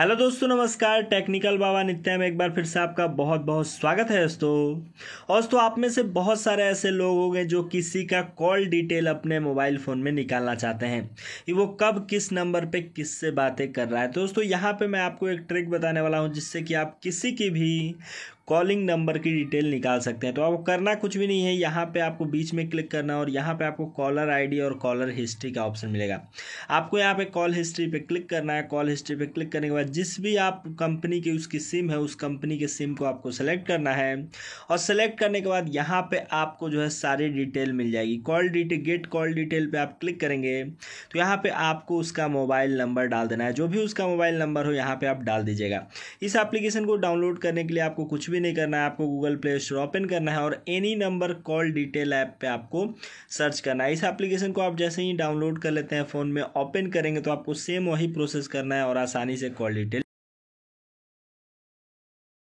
hello दोस्तों नमस्कार technical बाबा नित्या में एक बार फिर से आपका बहुत बहुत स्वागत है दोस्तों और दोस्तों आप में से बहुत सारे ऐसे लोग होंगे जो किसी का कॉल डिटेल अपने मोबाइल फ़ोन में निकालना चाहते हैं कि वो कब किस नंबर पे किससे बातें कर रहा है तो दोस्तों यहाँ पे मैं आपको एक ट्रिक बताने वाला हूँ जिससे कि आप किसी की भी कॉलिंग नंबर की डिटेल निकाल सकते हैं तो आपको करना कुछ भी नहीं है यहाँ पे आपको बीच में क्लिक करना है और यहाँ पे आपको कॉलर आईडी और कॉलर हिस्ट्री का ऑप्शन मिलेगा आपको यहाँ पे कॉल हिस्ट्री पे क्लिक करना है कॉल हिस्ट्री पे क्लिक करने के बाद जिस भी आप कंपनी की उसकी सिम है उस कंपनी के सिम को आपको सेलेक्ट करना है और सेलेक्ट करने के बाद यहाँ पर आपको जो है सारी डिटेल मिल जाएगी call detail get call detail पर आप क्लिक करेंगे तो यहाँ पर आपको उसका मोबाइल नंबर डाल देना है जो भी उसका मोबाइल नंबर हो यहाँ पर आप डाल दीजिएगा इस एप्लीकेशन को डाउनलोड करने के लिए आपको कुछ भी भी नहीं करना है आपको गूगल प्ले स्टोर ओपन करना है और any number call detail app पे आपको सर्च करना है इस एप्लीकेशन को आप जैसे ही डाउनलोड कर लेते हैं फ़ोन में ओपन करेंगे तो आपको सेम वही प्रोसेस करना है और आसानी से कॉल डिटेल